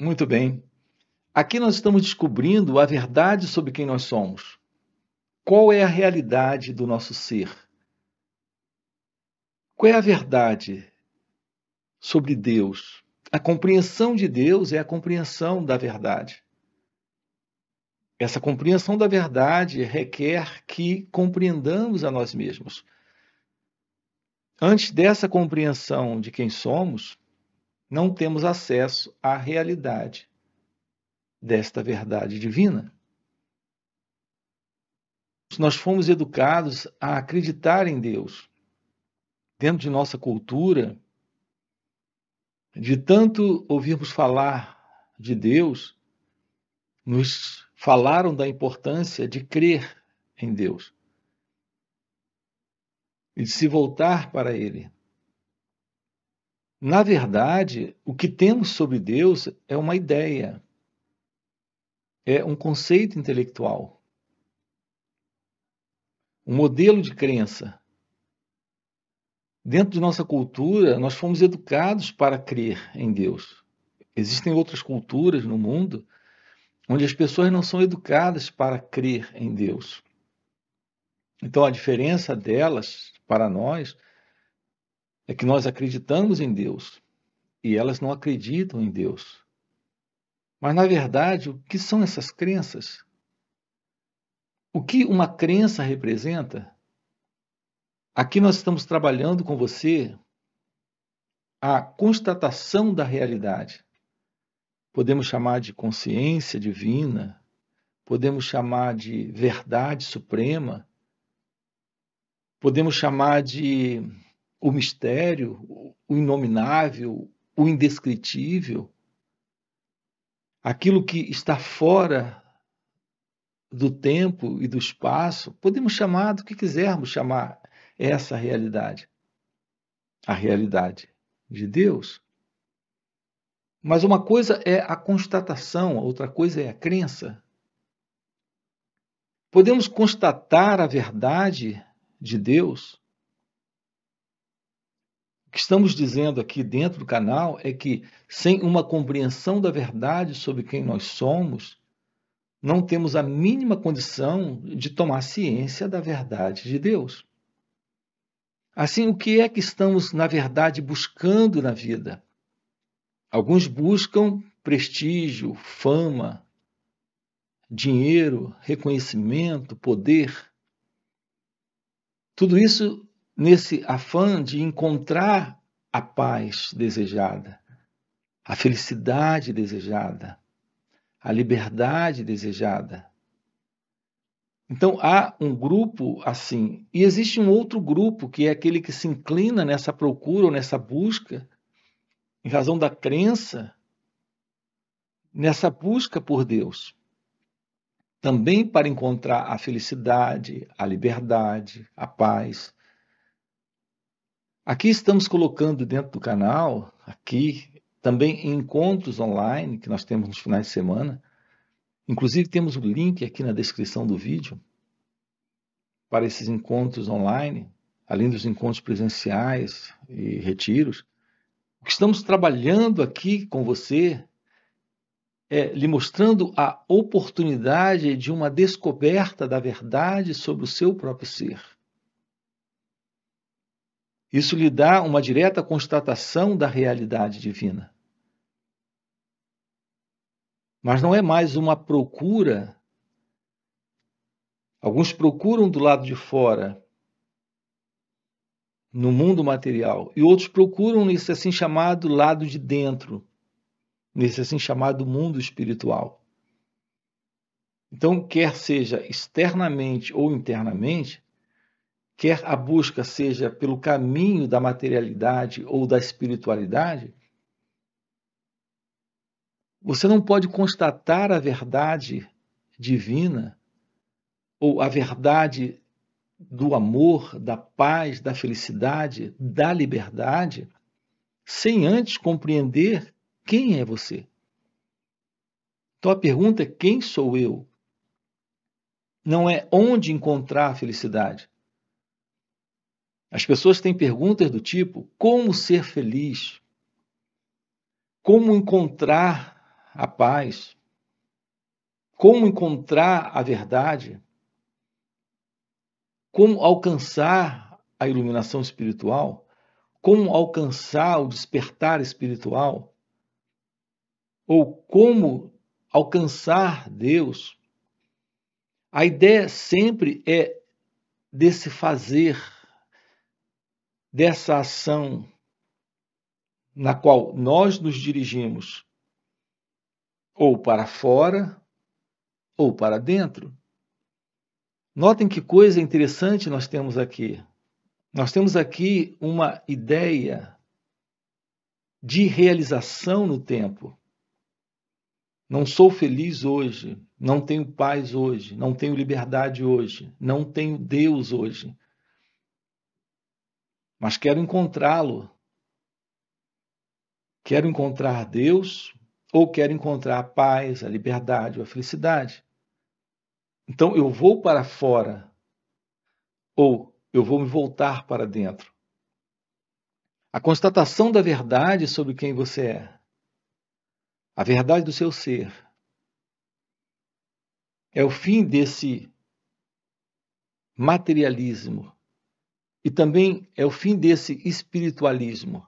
Muito bem. Aqui nós estamos descobrindo a verdade sobre quem nós somos. Qual é a realidade do nosso ser? Qual é a verdade sobre Deus? A compreensão de Deus é a compreensão da verdade. Essa compreensão da verdade requer que compreendamos a nós mesmos. Antes dessa compreensão de quem somos, não temos acesso à realidade desta verdade divina. Nós fomos educados a acreditar em Deus. Dentro de nossa cultura, de tanto ouvirmos falar de Deus, nos falaram da importância de crer em Deus e de se voltar para Ele. Na verdade, o que temos sobre Deus é uma ideia, é um conceito intelectual, um modelo de crença. Dentro de nossa cultura, nós fomos educados para crer em Deus. Existem outras culturas no mundo onde as pessoas não são educadas para crer em Deus. Então, a diferença delas para nós é que nós acreditamos em Deus e elas não acreditam em Deus. Mas, na verdade, o que são essas crenças? O que uma crença representa? Aqui nós estamos trabalhando com você a constatação da realidade. Podemos chamar de consciência divina, podemos chamar de verdade suprema, podemos chamar de o mistério, o inominável, o indescritível, aquilo que está fora do tempo e do espaço, podemos chamar do que quisermos chamar essa realidade. A realidade de Deus. Mas uma coisa é a constatação, outra coisa é a crença. Podemos constatar a verdade de Deus que estamos dizendo aqui dentro do canal é que, sem uma compreensão da verdade sobre quem nós somos, não temos a mínima condição de tomar ciência da verdade de Deus. Assim, o que é que estamos, na verdade, buscando na vida? Alguns buscam prestígio, fama, dinheiro, reconhecimento, poder. Tudo isso nesse afã de encontrar a paz desejada, a felicidade desejada, a liberdade desejada. Então há um grupo assim, e existe um outro grupo que é aquele que se inclina nessa procura ou nessa busca, em razão da crença, nessa busca por Deus. Também para encontrar a felicidade, a liberdade, a paz. Aqui estamos colocando dentro do canal, aqui, também encontros online que nós temos nos finais de semana. Inclusive, temos o um link aqui na descrição do vídeo para esses encontros online, além dos encontros presenciais e retiros. O que estamos trabalhando aqui com você é lhe mostrando a oportunidade de uma descoberta da verdade sobre o seu próprio ser. Isso lhe dá uma direta constatação da realidade divina. Mas não é mais uma procura. Alguns procuram do lado de fora, no mundo material, e outros procuram nesse assim chamado lado de dentro, nesse assim chamado mundo espiritual. Então, quer seja externamente ou internamente, quer a busca seja pelo caminho da materialidade ou da espiritualidade, você não pode constatar a verdade divina ou a verdade do amor, da paz, da felicidade, da liberdade, sem antes compreender quem é você. Então a pergunta é: quem sou eu? Não é onde encontrar a felicidade, as pessoas têm perguntas do tipo: como ser feliz? Como encontrar a paz? Como encontrar a verdade? Como alcançar a iluminação espiritual? Como alcançar o despertar espiritual? Ou como alcançar Deus? A ideia sempre é desse fazer dessa ação na qual nós nos dirigimos ou para fora ou para dentro. Notem que coisa interessante nós temos aqui. Nós temos aqui uma ideia de realização no tempo. Não sou feliz hoje, não tenho paz hoje, não tenho liberdade hoje, não tenho Deus hoje, mas quero encontrá-lo. Quero encontrar Deus ou quero encontrar a paz, a liberdade ou a felicidade. Então eu vou para fora ou eu vou me voltar para dentro. A constatação da verdade sobre quem você é, a verdade do seu ser, é o fim desse materialismo e também é o fim desse espiritualismo.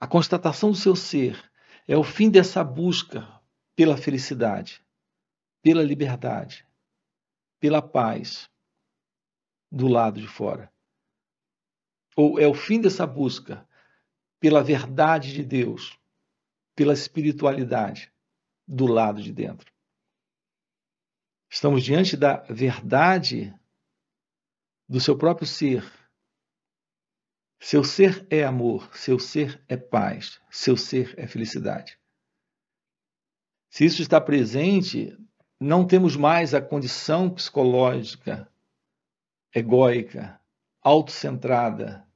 A constatação do seu ser é o fim dessa busca pela felicidade, pela liberdade, pela paz do lado de fora. Ou é o fim dessa busca pela verdade de Deus, pela espiritualidade do lado de dentro. Estamos diante da verdade do seu próprio ser. Seu ser é amor, seu ser é paz, seu ser é felicidade. Se isso está presente, não temos mais a condição psicológica, egóica, autocentrada,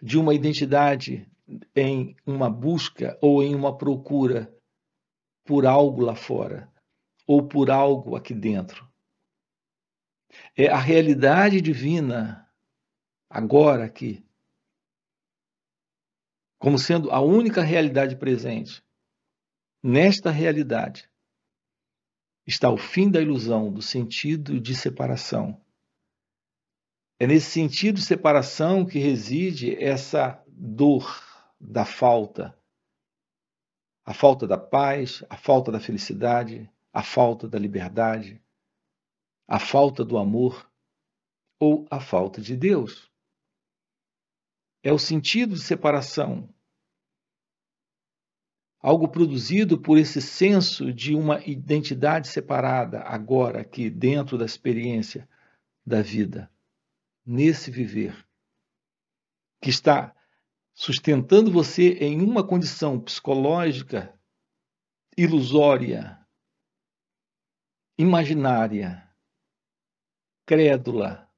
de uma identidade em uma busca ou em uma procura por algo lá fora ou por algo aqui dentro. É a realidade divina, agora aqui, como sendo a única realidade presente. Nesta realidade está o fim da ilusão, do sentido de separação. É nesse sentido de separação que reside essa dor da falta. A falta da paz, a falta da felicidade, a falta da liberdade, a falta do amor ou a falta de Deus. É o sentido de separação, algo produzido por esse senso de uma identidade separada, agora, aqui, dentro da experiência da vida, nesse viver, que está sustentando você em uma condição psicológica ilusória, imaginária, crédula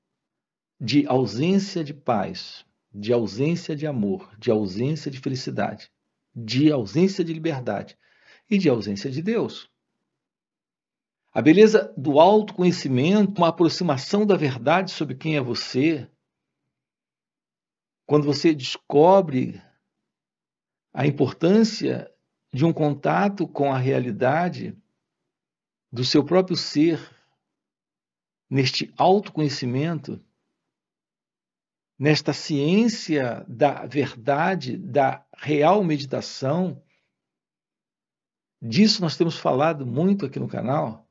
de ausência de paz, de ausência de amor, de ausência de felicidade, de ausência de liberdade e de ausência de Deus. A beleza do autoconhecimento, uma aproximação da verdade sobre quem é você, quando você descobre a importância de um contato com a realidade do seu próprio ser neste autoconhecimento, nesta ciência da verdade, da real meditação. Disso nós temos falado muito aqui no canal,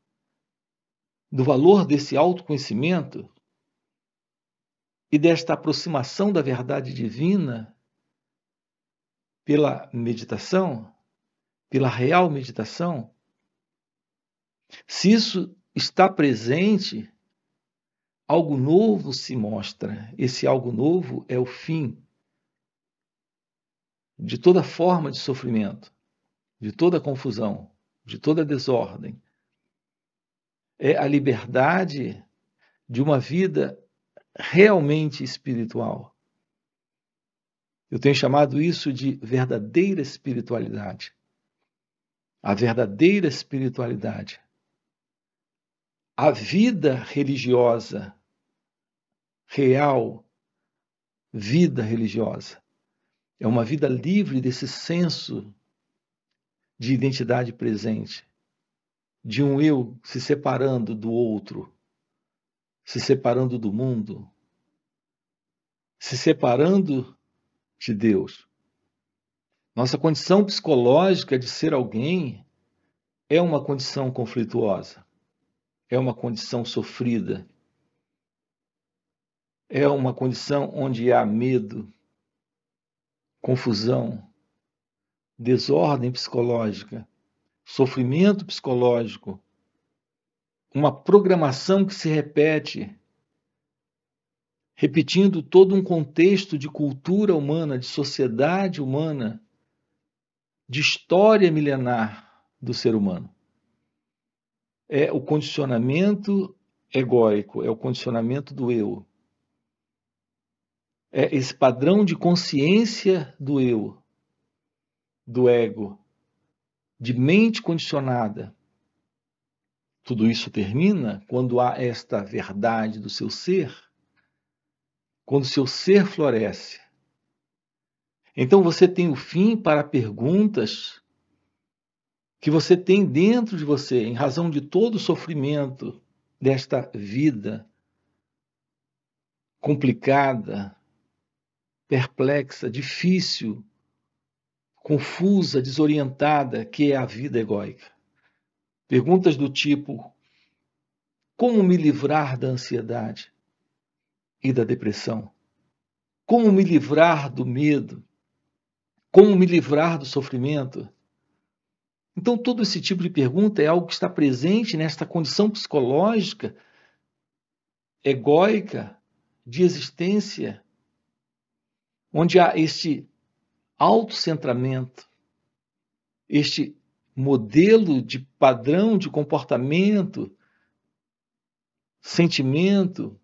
do valor desse autoconhecimento e desta aproximação da verdade divina pela meditação, pela real meditação. Se isso está presente, algo novo se mostra. Esse algo novo é o fim de toda forma de sofrimento, de toda confusão, de toda desordem. É a liberdade de uma vida realmente espiritual. Eu tenho chamado isso de verdadeira espiritualidade. A verdadeira espiritualidade. A vida religiosa real vida religiosa. É uma vida livre desse senso de identidade presente, de um eu se separando do outro, se separando do mundo, se separando de Deus. Nossa condição psicológica de ser alguém é uma condição conflituosa, é uma condição sofrida, é uma condição onde há medo, confusão, desordem psicológica, sofrimento psicológico, uma programação que se repete, repetindo todo um contexto de cultura humana, de sociedade humana, de história milenar do ser humano. É o condicionamento egóico, é o condicionamento do eu é esse padrão de consciência do eu, do ego, de mente condicionada. Tudo isso termina quando há esta verdade do seu ser, quando seu ser floresce. Então você tem o fim para perguntas que você tem dentro de você, em razão de todo o sofrimento desta vida complicada, perplexa, difícil, confusa, desorientada que é a vida egóica. Perguntas do tipo: Como me livrar da ansiedade e da depressão? Como me livrar do medo? Como me livrar do sofrimento? Então, todo esse tipo de pergunta é algo que está presente nesta condição psicológica egóica de existência onde há este autocentramento, este modelo de padrão de comportamento, sentimento,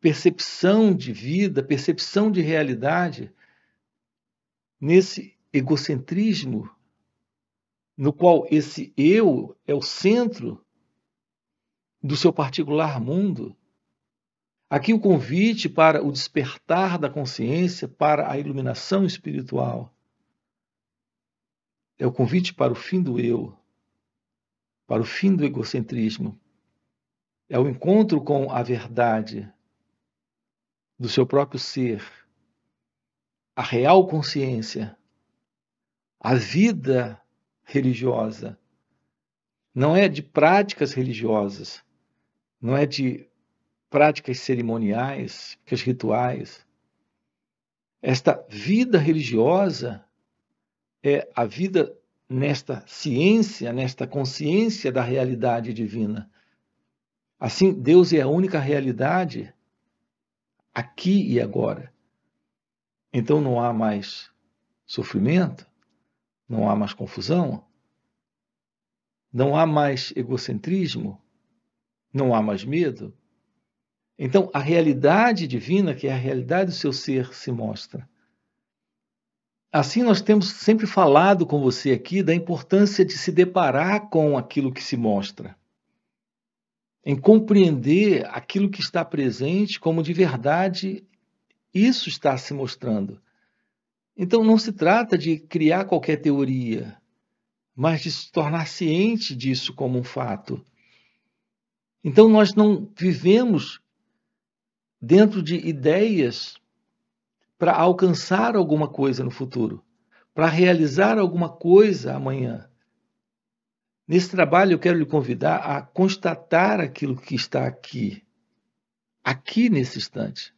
percepção de vida, percepção de realidade, nesse egocentrismo, no qual esse eu é o centro do seu particular mundo, Aqui o convite para o despertar da consciência, para a iluminação espiritual. É o convite para o fim do eu, para o fim do egocentrismo. É o encontro com a verdade do seu próprio ser, a real consciência, a vida religiosa. Não é de práticas religiosas, não é de práticas cerimoniais, os rituais. Esta vida religiosa é a vida nesta ciência, nesta consciência da realidade divina. Assim, Deus é a única realidade aqui e agora. Então não há mais sofrimento, não há mais confusão, não há mais egocentrismo, não há mais medo, então, a realidade divina, que é a realidade do seu ser, se mostra. Assim, nós temos sempre falado com você aqui da importância de se deparar com aquilo que se mostra, em compreender aquilo que está presente como de verdade isso está se mostrando. Então, não se trata de criar qualquer teoria, mas de se tornar ciente disso como um fato. Então, nós não vivemos dentro de ideias para alcançar alguma coisa no futuro, para realizar alguma coisa amanhã. Nesse trabalho, eu quero lhe convidar a constatar aquilo que está aqui, aqui nesse instante,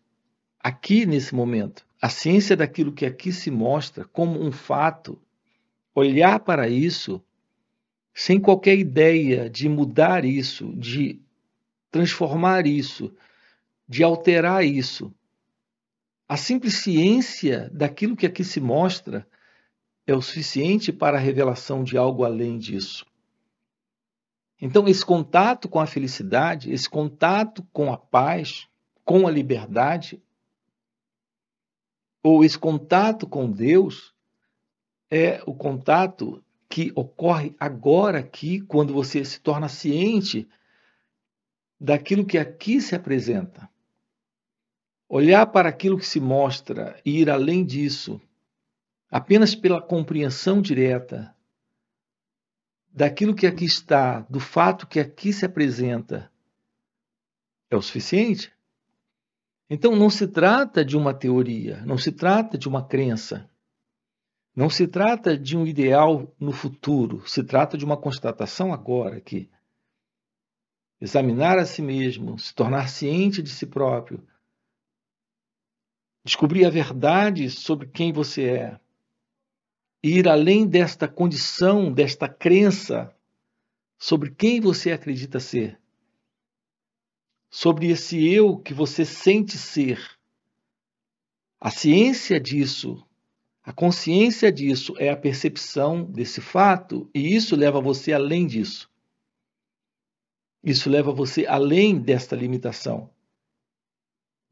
aqui nesse momento. A ciência daquilo que aqui se mostra como um fato, olhar para isso sem qualquer ideia de mudar isso, de transformar isso, de alterar isso. A simples ciência daquilo que aqui se mostra é o suficiente para a revelação de algo além disso. Então, esse contato com a felicidade, esse contato com a paz, com a liberdade, ou esse contato com Deus, é o contato que ocorre agora aqui, quando você se torna ciente daquilo que aqui se apresenta. Olhar para aquilo que se mostra e ir além disso, apenas pela compreensão direta daquilo que aqui está, do fato que aqui se apresenta, é o suficiente? Então não se trata de uma teoria, não se trata de uma crença, não se trata de um ideal no futuro, se trata de uma constatação agora que Examinar a si mesmo, se tornar ciente de si próprio, descobrir a verdade sobre quem você é, ir além desta condição, desta crença sobre quem você acredita ser, sobre esse eu que você sente ser. A ciência disso, a consciência disso é a percepção desse fato, e isso leva você além disso. Isso leva você além desta limitação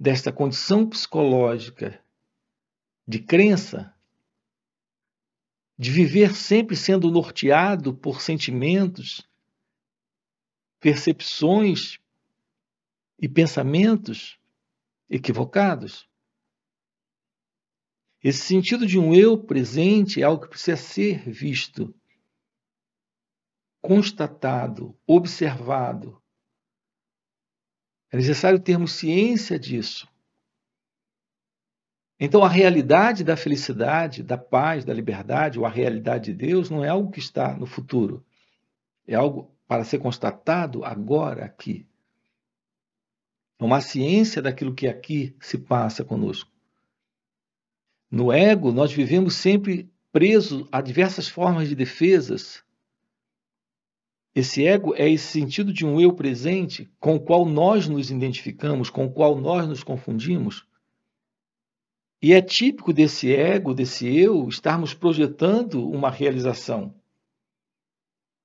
desta condição psicológica de crença, de viver sempre sendo norteado por sentimentos, percepções e pensamentos equivocados. Esse sentido de um eu presente é algo que precisa ser visto, constatado, observado, é necessário termos ciência disso. Então, a realidade da felicidade, da paz, da liberdade, ou a realidade de Deus, não é algo que está no futuro. É algo para ser constatado agora, aqui. É uma ciência daquilo que aqui se passa conosco. No ego, nós vivemos sempre presos a diversas formas de defesas esse ego é esse sentido de um eu presente com o qual nós nos identificamos, com o qual nós nos confundimos. E é típico desse ego, desse eu, estarmos projetando uma realização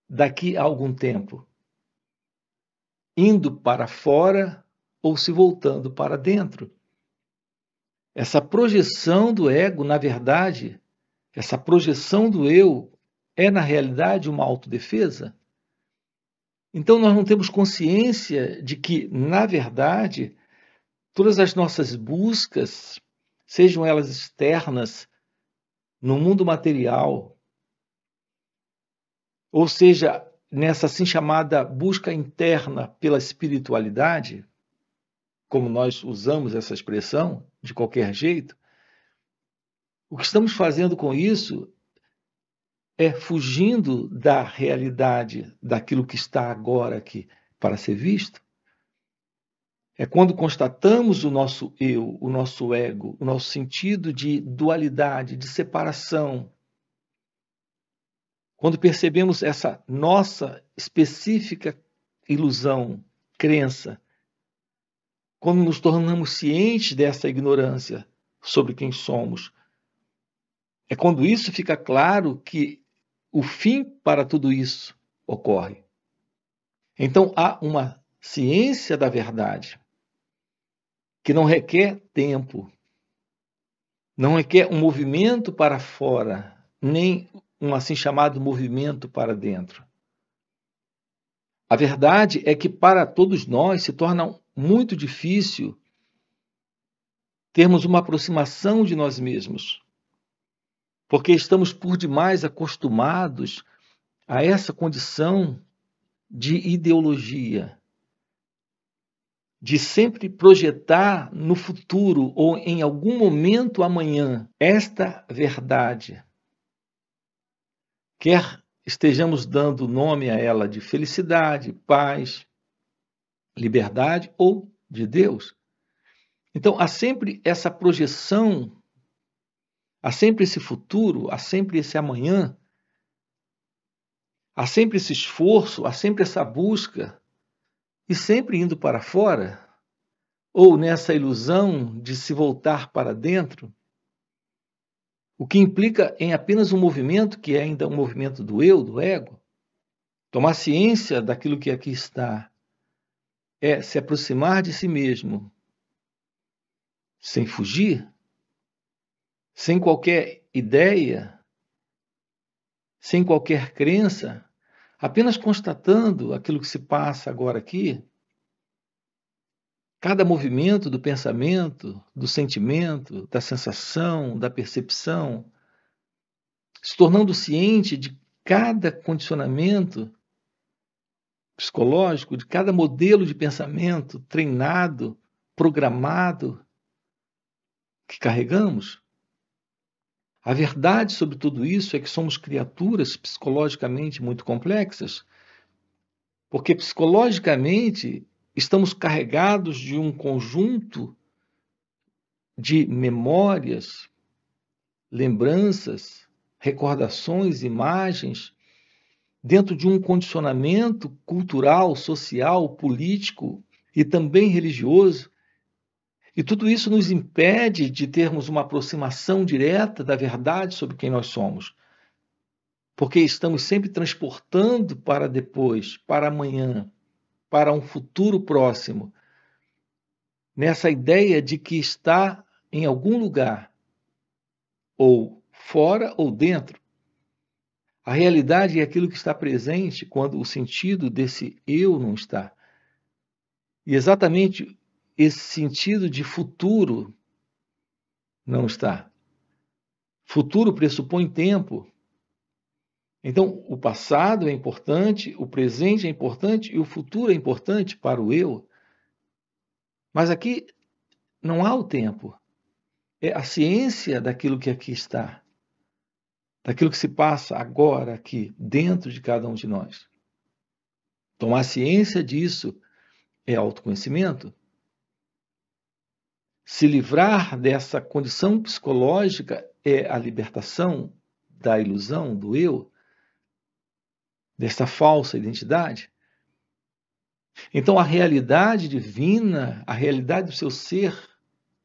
daqui a algum tempo, indo para fora ou se voltando para dentro. Essa projeção do ego, na verdade, essa projeção do eu é, na realidade, uma autodefesa. Então, nós não temos consciência de que, na verdade, todas as nossas buscas, sejam elas externas, no mundo material, ou seja, nessa assim chamada busca interna pela espiritualidade, como nós usamos essa expressão, de qualquer jeito, o que estamos fazendo com isso é fugindo da realidade, daquilo que está agora aqui para ser visto. É quando constatamos o nosso eu, o nosso ego, o nosso sentido de dualidade, de separação. Quando percebemos essa nossa específica ilusão, crença, quando nos tornamos cientes dessa ignorância sobre quem somos, é quando isso fica claro que o fim para tudo isso ocorre. Então há uma ciência da verdade que não requer tempo, não requer um movimento para fora, nem um assim chamado movimento para dentro. A verdade é que para todos nós se torna muito difícil termos uma aproximação de nós mesmos porque estamos por demais acostumados a essa condição de ideologia, de sempre projetar no futuro ou em algum momento amanhã esta verdade. Quer estejamos dando nome a ela de felicidade, paz, liberdade ou de Deus. Então há sempre essa projeção Há sempre esse futuro, há sempre esse amanhã, há sempre esse esforço, há sempre essa busca, e sempre indo para fora, ou nessa ilusão de se voltar para dentro, o que implica em apenas um movimento que é ainda um movimento do eu, do ego. Tomar ciência daquilo que aqui está é se aproximar de si mesmo, sem fugir, sem qualquer ideia, sem qualquer crença, apenas constatando aquilo que se passa agora aqui, cada movimento do pensamento, do sentimento, da sensação, da percepção, se tornando ciente de cada condicionamento psicológico, de cada modelo de pensamento treinado, programado que carregamos, a verdade sobre tudo isso é que somos criaturas psicologicamente muito complexas, porque psicologicamente estamos carregados de um conjunto de memórias, lembranças, recordações, imagens, dentro de um condicionamento cultural, social, político e também religioso e tudo isso nos impede de termos uma aproximação direta da verdade sobre quem nós somos. Porque estamos sempre transportando para depois, para amanhã, para um futuro próximo, nessa ideia de que está em algum lugar, ou fora ou dentro. A realidade é aquilo que está presente quando o sentido desse eu não está. E exatamente esse sentido de futuro não está. Futuro pressupõe tempo. Então, o passado é importante, o presente é importante e o futuro é importante para o eu. Mas aqui não há o tempo. É a ciência daquilo que aqui está, daquilo que se passa agora aqui, dentro de cada um de nós. Tomar ciência disso é autoconhecimento. Se livrar dessa condição psicológica é a libertação da ilusão, do eu, dessa falsa identidade. Então, a realidade divina, a realidade do seu ser,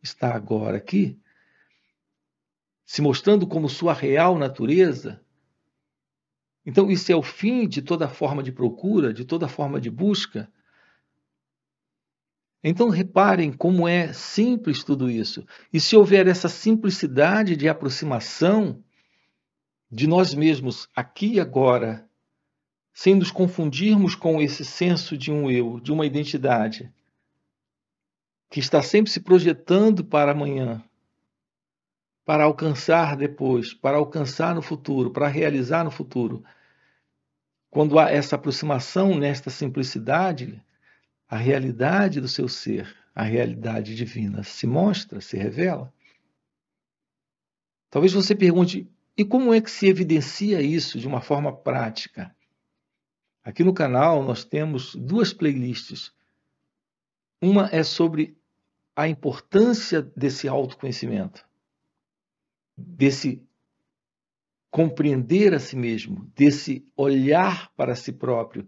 está agora aqui, se mostrando como sua real natureza. Então, isso é o fim de toda forma de procura, de toda forma de busca, então reparem como é simples tudo isso. E se houver essa simplicidade de aproximação de nós mesmos aqui e agora, sem nos confundirmos com esse senso de um eu, de uma identidade, que está sempre se projetando para amanhã, para alcançar depois, para alcançar no futuro, para realizar no futuro. Quando há essa aproximação nesta simplicidade, a realidade do seu ser, a realidade divina, se mostra, se revela? Talvez você pergunte: e como é que se evidencia isso de uma forma prática? Aqui no canal nós temos duas playlists. Uma é sobre a importância desse autoconhecimento, desse compreender a si mesmo, desse olhar para si próprio,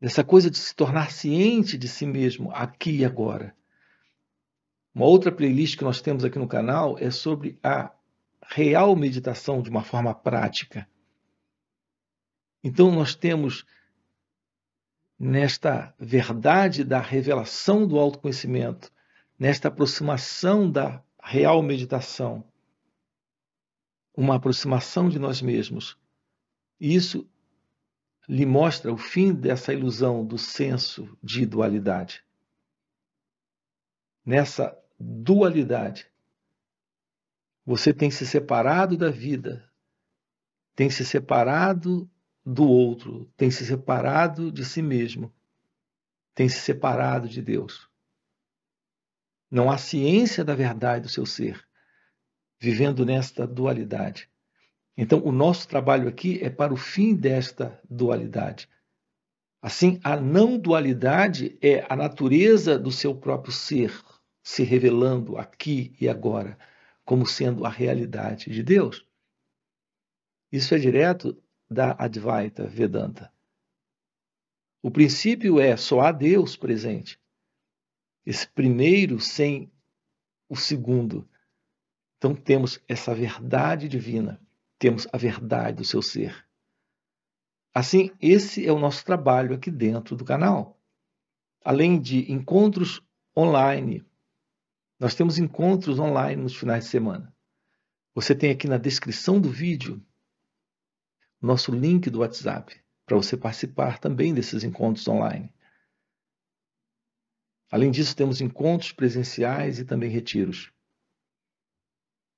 dessa coisa de se tornar ciente de si mesmo aqui e agora. Uma outra playlist que nós temos aqui no canal é sobre a real meditação de uma forma prática. Então nós temos nesta verdade da revelação do autoconhecimento, nesta aproximação da real meditação, uma aproximação de nós mesmos. Isso lhe mostra o fim dessa ilusão do senso de dualidade. Nessa dualidade, você tem se separado da vida, tem se separado do outro, tem se separado de si mesmo, tem se separado de Deus. Não há ciência da verdade do seu ser, vivendo nesta dualidade. Então, o nosso trabalho aqui é para o fim desta dualidade. Assim, a não dualidade é a natureza do seu próprio ser se revelando aqui e agora como sendo a realidade de Deus. Isso é direto da Advaita Vedanta. O princípio é só há Deus presente. Esse primeiro sem o segundo. Então temos essa verdade divina temos a verdade do seu ser. Assim, esse é o nosso trabalho aqui dentro do canal. Além de encontros online, nós temos encontros online nos finais de semana. Você tem aqui na descrição do vídeo nosso link do WhatsApp para você participar também desses encontros online. Além disso, temos encontros presenciais e também retiros.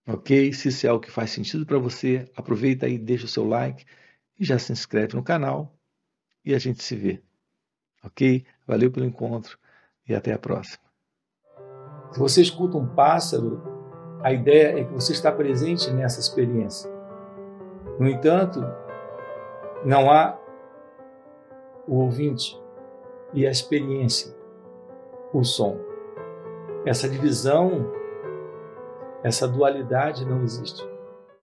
Ok? Se isso é algo que faz sentido para você, aproveita aí, deixa o seu like e já se inscreve no canal e a gente se vê. Ok? Valeu pelo encontro e até a próxima. Se você escuta um pássaro, a ideia é que você está presente nessa experiência. No entanto, não há o ouvinte e a experiência, o som. Essa divisão essa dualidade não existe.